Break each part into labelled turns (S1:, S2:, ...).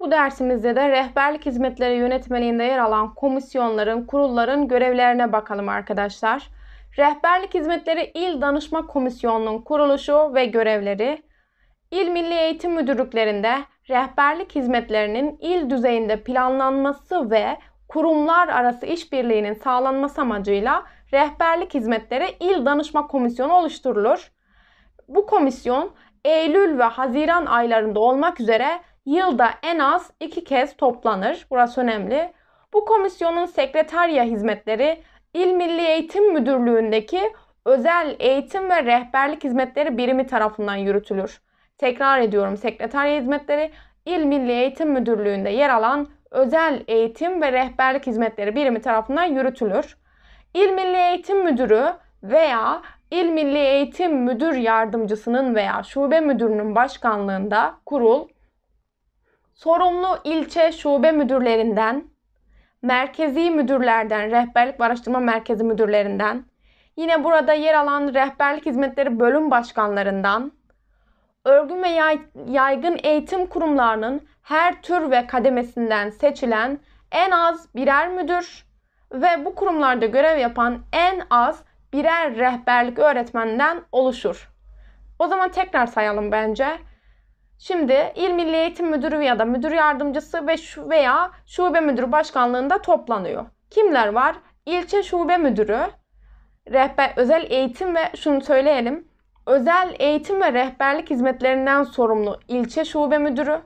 S1: Bu dersimizde de rehberlik hizmetleri yönetmeliğinde yer alan komisyonların, kurulların görevlerine bakalım arkadaşlar. Rehberlik hizmetleri il Danışma Komisyonu'nun kuruluşu ve görevleri, İl Milli Eğitim Müdürlüklerinde rehberlik hizmetlerinin il düzeyinde planlanması ve kurumlar arası işbirliğinin sağlanması amacıyla rehberlik hizmetleri il Danışma Komisyonu oluşturulur. Bu komisyon Eylül ve Haziran aylarında olmak üzere yılda en az iki kez toplanır. Burası önemli. Bu komisyonun sekreterya hizmetleri İl Milli Eğitim Müdürlüğü'ndeki Özel Eğitim ve Rehberlik Hizmetleri Birimi tarafından yürütülür. Tekrar ediyorum sekreterya hizmetleri İl Milli Eğitim Müdürlüğü'nde yer alan Özel Eğitim ve Rehberlik Hizmetleri Birimi tarafından yürütülür. İl Milli Eğitim Müdürü veya İl Milli Eğitim Müdür Yardımcısının veya şube müdürünün başkanlığında kurul sorumlu ilçe şube müdürlerinden, merkezi müdürlerden, rehberlik ve araştırma merkezi müdürlerinden, yine burada yer alan rehberlik hizmetleri bölüm başkanlarından, örgün ve yaygın eğitim kurumlarının her tür ve kademesinden seçilen en az birer müdür ve bu kurumlarda görev yapan en az birer rehberlik öğretmenden oluşur. O zaman tekrar sayalım bence. Şimdi İl Milli Eğitim Müdürü ya da müdür yardımcısı ve şu veya şube müdürü başkanlığında toplanıyor. Kimler var? İlçe şube müdürü, rehber özel eğitim ve şunu söyleyelim. Özel eğitim ve rehberlik hizmetlerinden sorumlu ilçe şube müdürü,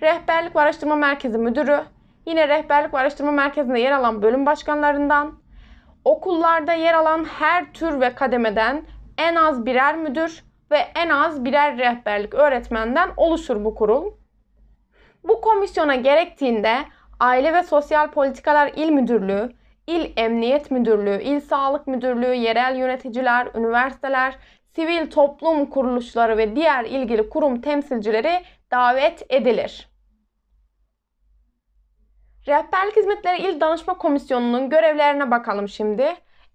S1: rehberlik ve araştırma merkezi müdürü, yine rehberlik ve araştırma merkezinde yer alan bölüm başkanlarından, okullarda yer alan her tür ve kademeden en az birer müdür, ve en az birer rehberlik öğretmenden oluşur bu kurul. Bu komisyona gerektiğinde Aile ve Sosyal Politikalar İl Müdürlüğü, İl Emniyet Müdürlüğü, İl Sağlık Müdürlüğü, yerel yöneticiler, üniversiteler, sivil toplum kuruluşları ve diğer ilgili kurum temsilcileri davet edilir. Rehberlik Hizmetleri İl Danışma Komisyonu'nun görevlerine bakalım şimdi.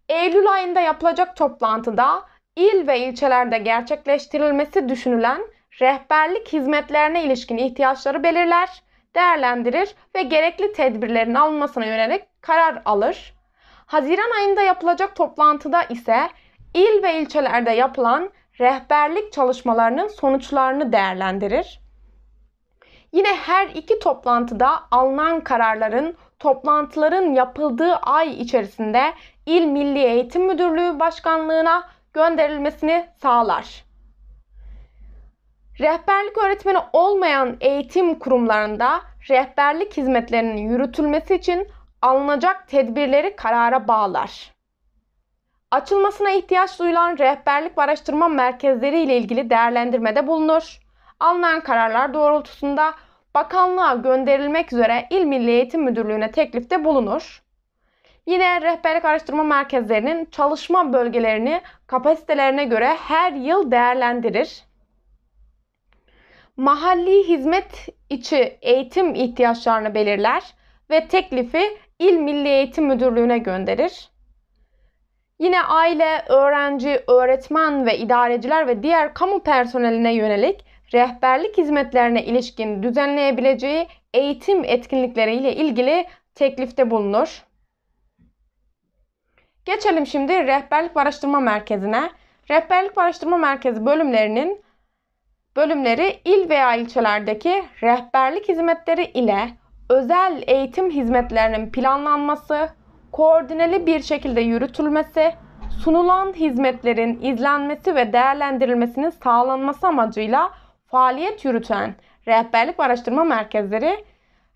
S1: Eylül ayında yapılacak toplantıda il ve ilçelerde gerçekleştirilmesi düşünülen rehberlik hizmetlerine ilişkin ihtiyaçları belirler, değerlendirir ve gerekli tedbirlerin alınmasına yönelik karar alır. Haziran ayında yapılacak toplantıda ise il ve ilçelerde yapılan rehberlik çalışmalarının sonuçlarını değerlendirir. Yine her iki toplantıda alınan kararların toplantıların yapıldığı ay içerisinde İl Milli Eğitim Müdürlüğü Başkanlığına gönderilmesini sağlar. Rehberlik öğretmeni olmayan eğitim kurumlarında rehberlik hizmetlerinin yürütülmesi için alınacak tedbirleri karara bağlar. Açılmasına ihtiyaç duyulan rehberlik araştırma merkezleri ile ilgili değerlendirmede bulunur. Alınan kararlar doğrultusunda bakanlığa gönderilmek üzere İl Milli Eğitim Müdürlüğü'ne teklifte bulunur. Yine rehberlik araştırma merkezlerinin çalışma bölgelerini kapasitelerine göre her yıl değerlendirir. Mahalli hizmet içi eğitim ihtiyaçlarını belirler ve teklifi İl Milli Eğitim Müdürlüğü'ne gönderir. Yine aile, öğrenci, öğretmen ve idareciler ve diğer kamu personeline yönelik rehberlik hizmetlerine ilişkin düzenleyebileceği eğitim etkinlikleriyle ilgili teklifte bulunur. Geçelim şimdi Rehberlik Araştırma Merkezi'ne. Rehberlik Araştırma Merkezi bölümlerinin bölümleri il veya ilçelerdeki rehberlik hizmetleri ile özel eğitim hizmetlerinin planlanması, koordineli bir şekilde yürütülmesi, sunulan hizmetlerin izlenmesi ve değerlendirilmesinin sağlanması amacıyla faaliyet yürüten rehberlik araştırma merkezleri,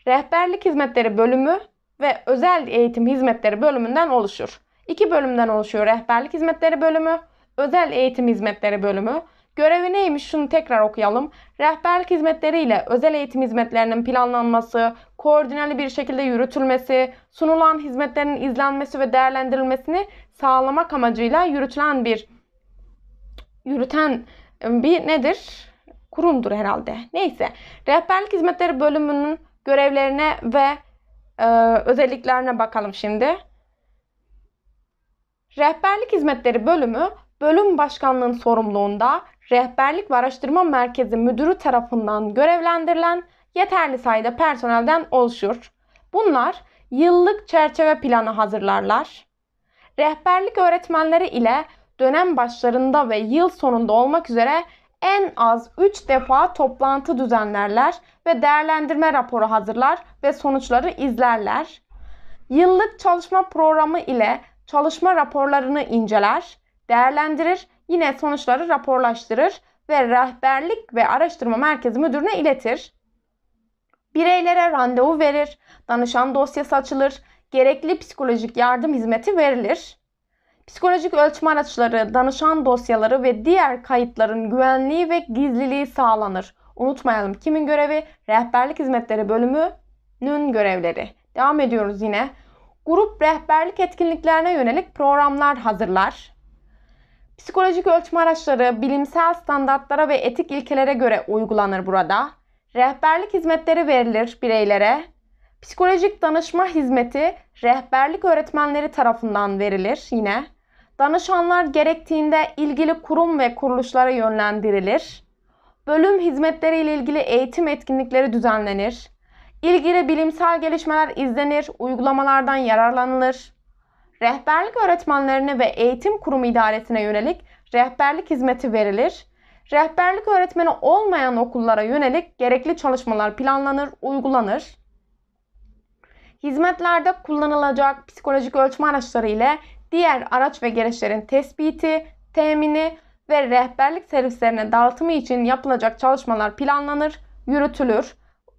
S1: rehberlik hizmetleri bölümü ve özel eğitim hizmetleri bölümünden oluşur. İki bölümden oluşuyor. Rehberlik hizmetleri bölümü, özel eğitim hizmetleri bölümü. Görevi neymiş şunu tekrar okuyalım. Rehberlik hizmetleri ile özel eğitim hizmetlerinin planlanması, koordineli bir şekilde yürütülmesi, sunulan hizmetlerin izlenmesi ve değerlendirilmesini sağlamak amacıyla yürütülen bir yürüten ıı, bir nedir? Kurumdur herhalde. Neyse. Rehberlik hizmetleri bölümünün görevlerine ve e, özelliklerine bakalım şimdi. Rehberlik Hizmetleri Bölümü bölüm başkanlığının sorumluluğunda Rehberlik ve Araştırma Merkezi Müdürü tarafından görevlendirilen yeterli sayıda personelden oluşur. Bunlar yıllık çerçeve planı hazırlarlar. Rehberlik öğretmenleri ile dönem başlarında ve yıl sonunda olmak üzere en az 3 defa toplantı düzenlerler ve değerlendirme raporu hazırlar ve sonuçları izlerler. Yıllık çalışma programı ile çalışma raporlarını inceler, değerlendirir, yine sonuçları raporlaştırır ve rehberlik ve araştırma merkezi müdürüne iletir. Bireylere randevu verir, danışan dosyası açılır, gerekli psikolojik yardım hizmeti verilir. Psikolojik ölçme araçları, danışan dosyaları ve diğer kayıtların güvenliği ve gizliliği sağlanır. Unutmayalım kimin görevi? Rehberlik hizmetleri bölümünün görevleri. Devam ediyoruz yine grup rehberlik etkinliklerine yönelik programlar hazırlar. Psikolojik ölçme araçları bilimsel standartlara ve etik ilkelere göre uygulanır burada. Rehberlik hizmetleri verilir bireylere. Psikolojik danışma hizmeti rehberlik öğretmenleri tarafından verilir yine. Danışanlar gerektiğinde ilgili kurum ve kuruluşlara yönlendirilir. Bölüm hizmetleri ile ilgili eğitim etkinlikleri düzenlenir ilgili bilimsel gelişmeler izlenir, uygulamalardan yararlanılır. Rehberlik öğretmenlerine ve eğitim kurumu idaresine yönelik rehberlik hizmeti verilir. Rehberlik öğretmeni olmayan okullara yönelik gerekli çalışmalar planlanır, uygulanır. Hizmetlerde kullanılacak psikolojik ölçme araçları ile diğer araç ve gereçlerin tespiti, temini ve rehberlik servislerine dağıtımı için yapılacak çalışmalar planlanır, yürütülür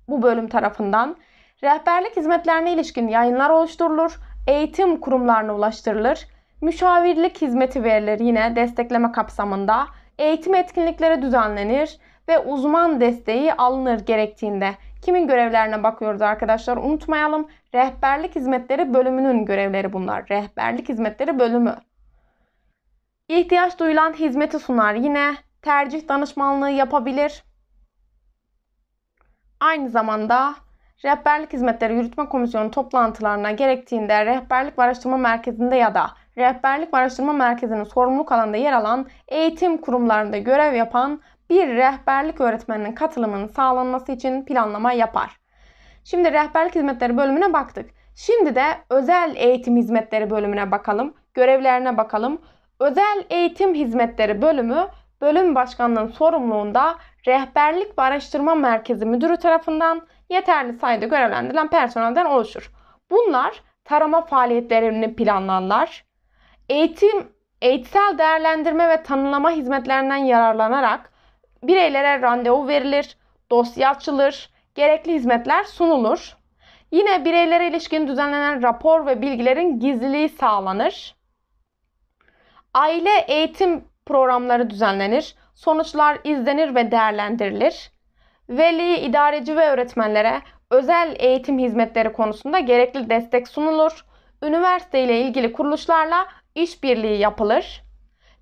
S1: bu bölüm tarafından rehberlik hizmetlerine ilişkin yayınlar oluşturulur, eğitim kurumlarına ulaştırılır, müşavirlik hizmeti verilir yine destekleme kapsamında, eğitim etkinlikleri düzenlenir ve uzman desteği alınır gerektiğinde. Kimin görevlerine bakıyoruz arkadaşlar unutmayalım. Rehberlik hizmetleri bölümünün görevleri bunlar. Rehberlik hizmetleri bölümü. İhtiyaç duyulan hizmeti sunar. Yine tercih danışmanlığı yapabilir. Aynı zamanda Rehberlik Hizmetleri Yürütme Komisyonu toplantılarına gerektiğinde Rehberlik Araştırma Merkezi'nde ya da Rehberlik Araştırma Merkezi'nin sorumluluk alanında yer alan eğitim kurumlarında görev yapan bir rehberlik öğretmeninin katılımının sağlanması için planlama yapar. Şimdi Rehberlik Hizmetleri bölümüne baktık. Şimdi de Özel Eğitim Hizmetleri bölümüne bakalım. Görevlerine bakalım. Özel Eğitim Hizmetleri bölümü bölüm başkanının sorumluluğunda rehberlik ve araştırma merkezi müdürü tarafından yeterli sayıda görevlendirilen personelden oluşur. Bunlar tarama faaliyetlerini planlarlar, eğitim, eğitsel değerlendirme ve tanımlama hizmetlerinden yararlanarak bireylere randevu verilir, dosya açılır, gerekli hizmetler sunulur. Yine bireylere ilişkin düzenlenen rapor ve bilgilerin gizliliği sağlanır. Aile eğitim programları düzenlenir sonuçlar izlenir ve değerlendirilir. Veli, idareci ve öğretmenlere özel eğitim hizmetleri konusunda gerekli destek sunulur. Üniversite ile ilgili kuruluşlarla işbirliği yapılır.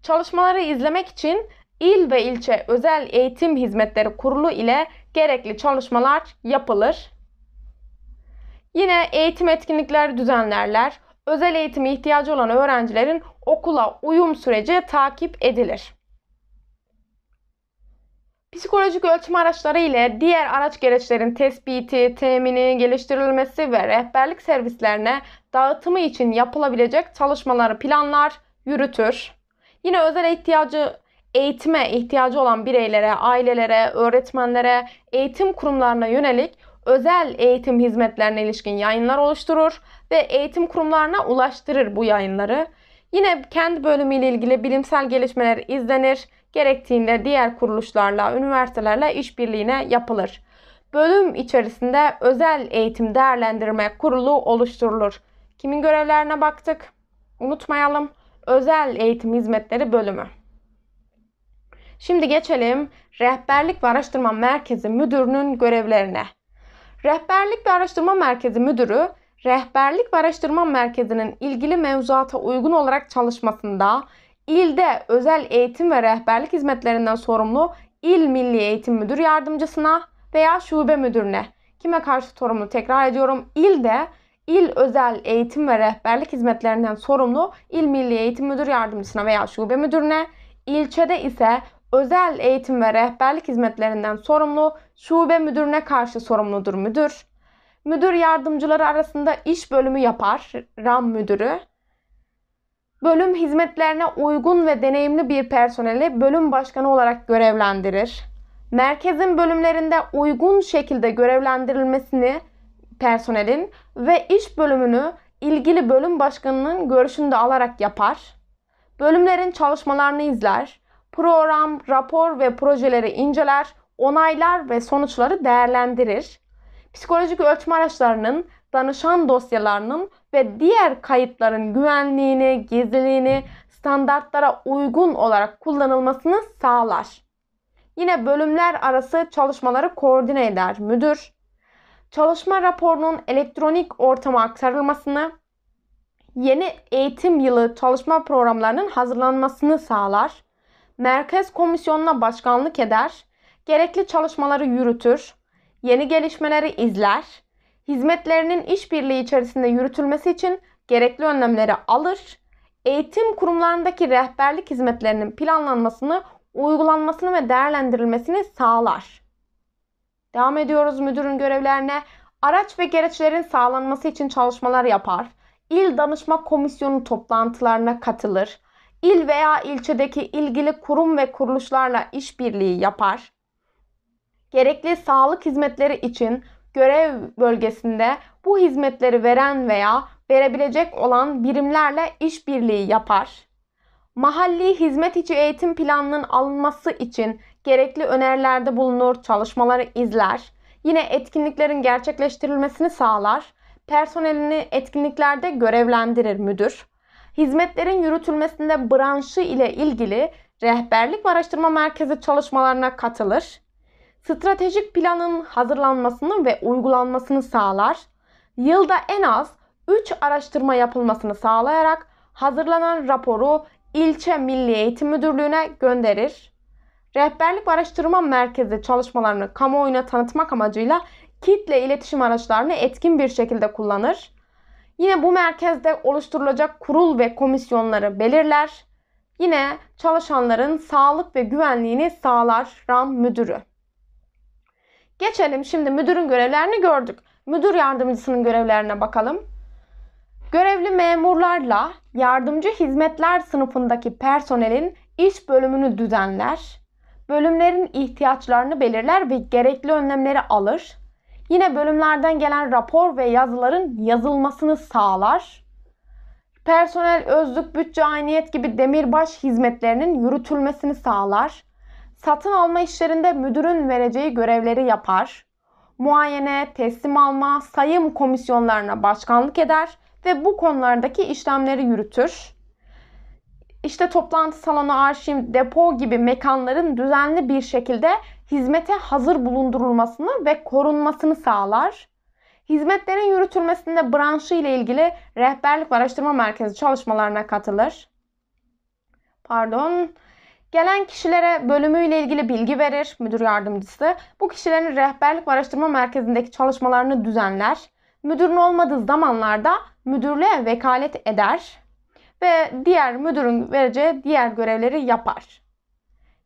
S1: Çalışmaları izlemek için il ve ilçe özel eğitim hizmetleri kurulu ile gerekli çalışmalar yapılır. Yine eğitim etkinlikleri düzenlerler. Özel eğitime ihtiyacı olan öğrencilerin okula uyum süreci takip edilir. Psikolojik ölçme araçları ile diğer araç gereçlerin tespiti, temini, geliştirilmesi ve rehberlik servislerine dağıtımı için yapılabilecek çalışmaları planlar, yürütür. Yine özel ihtiyacı eğitime ihtiyacı olan bireylere, ailelere, öğretmenlere, eğitim kurumlarına yönelik özel eğitim hizmetlerine ilişkin yayınlar oluşturur ve eğitim kurumlarına ulaştırır bu yayınları. Yine kendi bölümüyle ilgili bilimsel gelişmeler izlenir, gerektiğinde diğer kuruluşlarla, üniversitelerle işbirliğine yapılır. Bölüm içerisinde özel eğitim değerlendirme kurulu oluşturulur. Kimin görevlerine baktık? Unutmayalım. Özel eğitim hizmetleri bölümü. Şimdi geçelim Rehberlik ve Araştırma Merkezi Müdürü'nün görevlerine. Rehberlik ve Araştırma Merkezi Müdürü, Rehberlik ve Araştırma Merkezi'nin ilgili mevzuata uygun olarak çalışmasında ilde özel eğitim ve rehberlik hizmetlerinden sorumlu il milli eğitim müdür yardımcısına veya şube müdürüne. Kime karşı sorumlu tekrar ediyorum. İlde il özel eğitim ve rehberlik hizmetlerinden sorumlu il milli eğitim müdür yardımcısına veya şube müdürüne. ilçede ise özel eğitim ve rehberlik hizmetlerinden sorumlu şube müdürüne karşı sorumludur müdür. Müdür yardımcıları arasında iş bölümü yapar RAM müdürü bölüm hizmetlerine uygun ve deneyimli bir personeli bölüm başkanı olarak görevlendirir. Merkezin bölümlerinde uygun şekilde görevlendirilmesini personelin ve iş bölümünü ilgili bölüm başkanının görüşünü de alarak yapar. Bölümlerin çalışmalarını izler, program, rapor ve projeleri inceler, onaylar ve sonuçları değerlendirir. Psikolojik ölçme araçlarının danışan dosyalarının ve diğer kayıtların güvenliğini, gizliliğini standartlara uygun olarak kullanılmasını sağlar. Yine bölümler arası çalışmaları koordine eder müdür. Çalışma raporunun elektronik ortama aktarılmasını, yeni eğitim yılı çalışma programlarının hazırlanmasını sağlar. Merkez komisyonuna başkanlık eder, gerekli çalışmaları yürütür, yeni gelişmeleri izler, hizmetlerinin işbirliği içerisinde yürütülmesi için gerekli önlemleri alır, eğitim kurumlarındaki rehberlik hizmetlerinin planlanmasını, uygulanmasını ve değerlendirilmesini sağlar. Devam ediyoruz müdürün görevlerine. Araç ve gereçlerin sağlanması için çalışmalar yapar. İl danışma komisyonu toplantılarına katılır. İl veya ilçedeki ilgili kurum ve kuruluşlarla işbirliği yapar. Gerekli sağlık hizmetleri için görev bölgesinde bu hizmetleri veren veya verebilecek olan birimlerle işbirliği yapar. Mahalli hizmet içi eğitim planının alınması için gerekli önerilerde bulunur, çalışmaları izler. Yine etkinliklerin gerçekleştirilmesini sağlar. Personelini etkinliklerde görevlendirir müdür. Hizmetlerin yürütülmesinde branşı ile ilgili rehberlik ve araştırma merkezi çalışmalarına katılır stratejik planın hazırlanmasını ve uygulanmasını sağlar. Yılda en az 3 araştırma yapılmasını sağlayarak hazırlanan raporu ilçe Milli Eğitim Müdürlüğü'ne gönderir. Rehberlik Araştırma Merkezi çalışmalarını kamuoyuna tanıtmak amacıyla kitle iletişim araçlarını etkin bir şekilde kullanır. Yine bu merkezde oluşturulacak kurul ve komisyonları belirler. Yine çalışanların sağlık ve güvenliğini sağlar RAM müdürü. Geçelim şimdi müdürün görevlerini gördük. Müdür yardımcısının görevlerine bakalım. Görevli memurlarla yardımcı hizmetler sınıfındaki personelin iş bölümünü düzenler. Bölümlerin ihtiyaçlarını belirler ve gerekli önlemleri alır. Yine bölümlerden gelen rapor ve yazıların yazılmasını sağlar. Personel özlük, bütçe, ayniyet gibi demirbaş hizmetlerinin yürütülmesini sağlar. Satın alma işlerinde müdürün vereceği görevleri yapar. Muayene, teslim alma, sayım komisyonlarına başkanlık eder ve bu konulardaki işlemleri yürütür. İşte toplantı salonu, arşiv, depo gibi mekanların düzenli bir şekilde hizmete hazır bulundurulmasını ve korunmasını sağlar. Hizmetlerin yürütülmesinde branşı ile ilgili rehberlik ve araştırma merkezi çalışmalarına katılır. Pardon, Gelen kişilere bölümüyle ilgili bilgi verir müdür yardımcısı. Bu kişilerin rehberlik ve araştırma merkezindeki çalışmalarını düzenler. Müdürün olmadığı zamanlarda müdürlüğe vekalet eder ve diğer müdürün vereceği diğer görevleri yapar.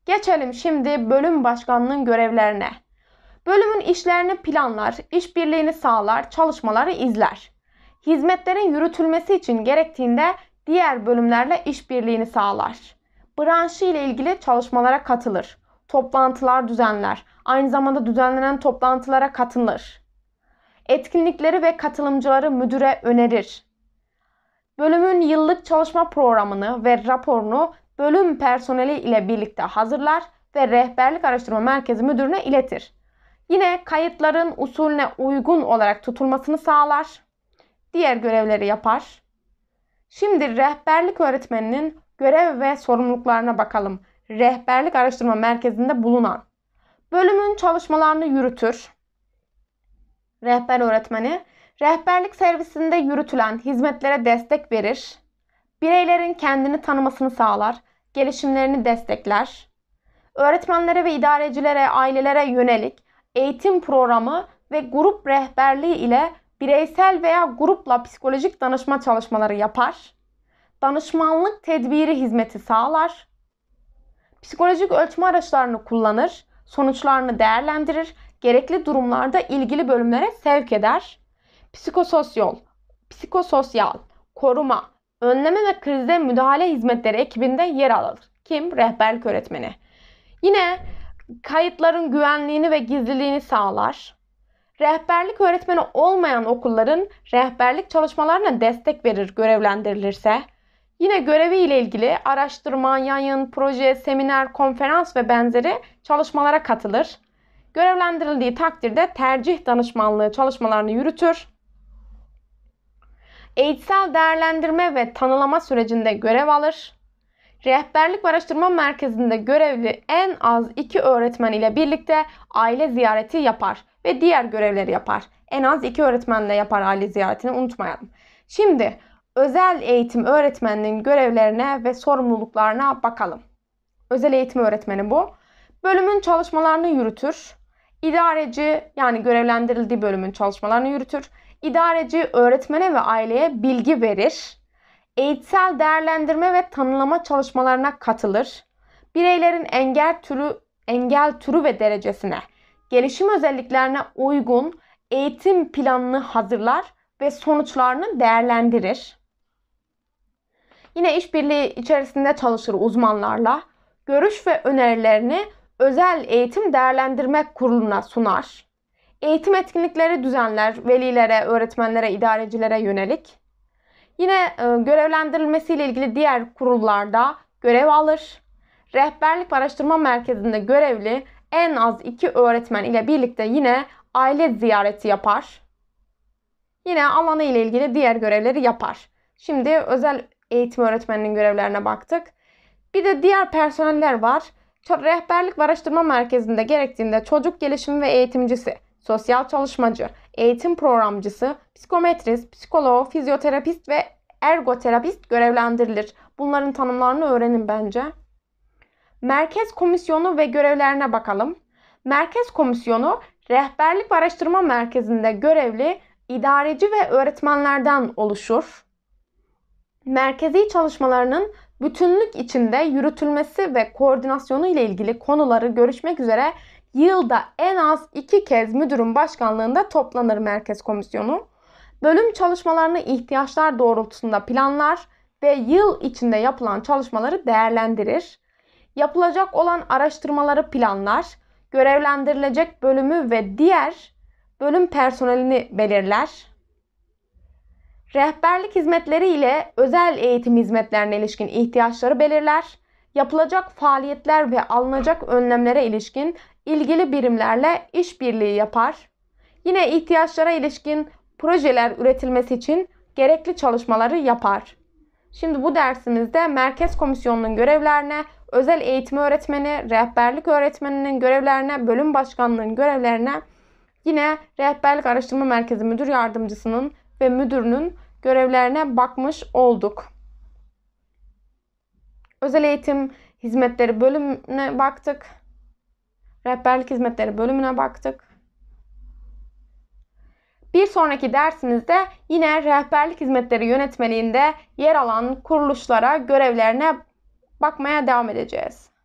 S1: Geçelim şimdi bölüm başkanının görevlerine. Bölümün işlerini planlar, işbirliğini sağlar, çalışmaları izler. Hizmetlerin yürütülmesi için gerektiğinde diğer bölümlerle işbirliğini sağlar branşı ile ilgili çalışmalara katılır. Toplantılar düzenler. Aynı zamanda düzenlenen toplantılara katılır. Etkinlikleri ve katılımcıları müdüre önerir. Bölümün yıllık çalışma programını ve raporunu bölüm personeli ile birlikte hazırlar ve Rehberlik Araştırma Merkezi Müdürü'ne iletir. Yine kayıtların usulüne uygun olarak tutulmasını sağlar. Diğer görevleri yapar. Şimdi rehberlik öğretmeninin görev ve sorumluluklarına bakalım. Rehberlik Araştırma Merkezi'nde bulunan bölümün çalışmalarını yürütür. Rehber öğretmeni rehberlik servisinde yürütülen hizmetlere destek verir. Bireylerin kendini tanımasını sağlar, gelişimlerini destekler. Öğretmenlere ve idarecilere, ailelere yönelik eğitim programı ve grup rehberliği ile bireysel veya grupla psikolojik danışma çalışmaları yapar danışmanlık tedbiri hizmeti sağlar, psikolojik ölçme araçlarını kullanır, sonuçlarını değerlendirir, gerekli durumlarda ilgili bölümlere sevk eder, psikososyal, psikososyal, koruma, önleme ve krize müdahale hizmetleri ekibinde yer alır. Kim? Rehberlik öğretmeni. Yine kayıtların güvenliğini ve gizliliğini sağlar. Rehberlik öğretmeni olmayan okulların rehberlik çalışmalarına destek verir görevlendirilirse. Yine görevi ile ilgili araştırma, yayın, proje, seminer, konferans ve benzeri çalışmalara katılır. Görevlendirildiği takdirde tercih danışmanlığı çalışmalarını yürütür. Eğitsel değerlendirme ve tanılama sürecinde görev alır. Rehberlik ve Araştırma Merkezi'nde görevli en az iki öğretmen ile birlikte aile ziyareti yapar ve diğer görevleri yapar. En az iki öğretmenle yapar aile ziyaretini unutmayalım. Şimdi özel eğitim öğretmeninin görevlerine ve sorumluluklarına bakalım. Özel eğitim öğretmeni bu. Bölümün çalışmalarını yürütür. İdareci yani görevlendirildiği bölümün çalışmalarını yürütür. İdareci öğretmene ve aileye bilgi verir. Eğitsel değerlendirme ve tanılama çalışmalarına katılır. Bireylerin engel türü, engel türü ve derecesine, gelişim özelliklerine uygun eğitim planını hazırlar ve sonuçlarını değerlendirir. Yine işbirliği içerisinde çalışır uzmanlarla. Görüş ve önerilerini Özel Eğitim Değerlendirme Kurulu'na sunar. Eğitim etkinlikleri düzenler velilere, öğretmenlere, idarecilere yönelik. Yine e, görevlendirilmesiyle ilgili diğer kurullarda görev alır. Rehberlik Araştırma Merkezi'nde görevli en az iki öğretmen ile birlikte yine aile ziyareti yapar. Yine alanı ile ilgili diğer görevleri yapar. Şimdi özel eğitim öğretmeninin görevlerine baktık. Bir de diğer personeller var. Rehberlik ve Araştırma Merkezi'nde gerektiğinde çocuk gelişimi ve eğitimcisi, sosyal çalışmacı, eğitim programcısı, psikometrist, psikolog, fizyoterapist ve ergoterapist görevlendirilir. Bunların tanımlarını öğrenin bence. Merkez Komisyonu ve görevlerine bakalım. Merkez Komisyonu Rehberlik ve Araştırma Merkezi'nde görevli idareci ve öğretmenlerden oluşur merkezi çalışmalarının bütünlük içinde yürütülmesi ve koordinasyonu ile ilgili konuları görüşmek üzere yılda en az iki kez müdürün başkanlığında toplanır merkez komisyonu. Bölüm çalışmalarını ihtiyaçlar doğrultusunda planlar ve yıl içinde yapılan çalışmaları değerlendirir. Yapılacak olan araştırmaları planlar, görevlendirilecek bölümü ve diğer bölüm personelini belirler. Rehberlik hizmetleri ile özel eğitim hizmetlerine ilişkin ihtiyaçları belirler. Yapılacak faaliyetler ve alınacak önlemlere ilişkin ilgili birimlerle işbirliği yapar. Yine ihtiyaçlara ilişkin projeler üretilmesi için gerekli çalışmaları yapar. Şimdi bu dersimizde Merkez Komisyonu'nun görevlerine, özel eğitim öğretmeni, rehberlik öğretmeninin görevlerine, bölüm başkanlığının görevlerine, yine Rehberlik Araştırma Merkezi Müdür Yardımcısının ve müdürünün görevlerine bakmış olduk. Özel eğitim hizmetleri bölümüne baktık. Rehberlik hizmetleri bölümüne baktık. Bir sonraki dersimizde yine rehberlik hizmetleri yönetmeliğinde yer alan kuruluşlara görevlerine bakmaya devam edeceğiz.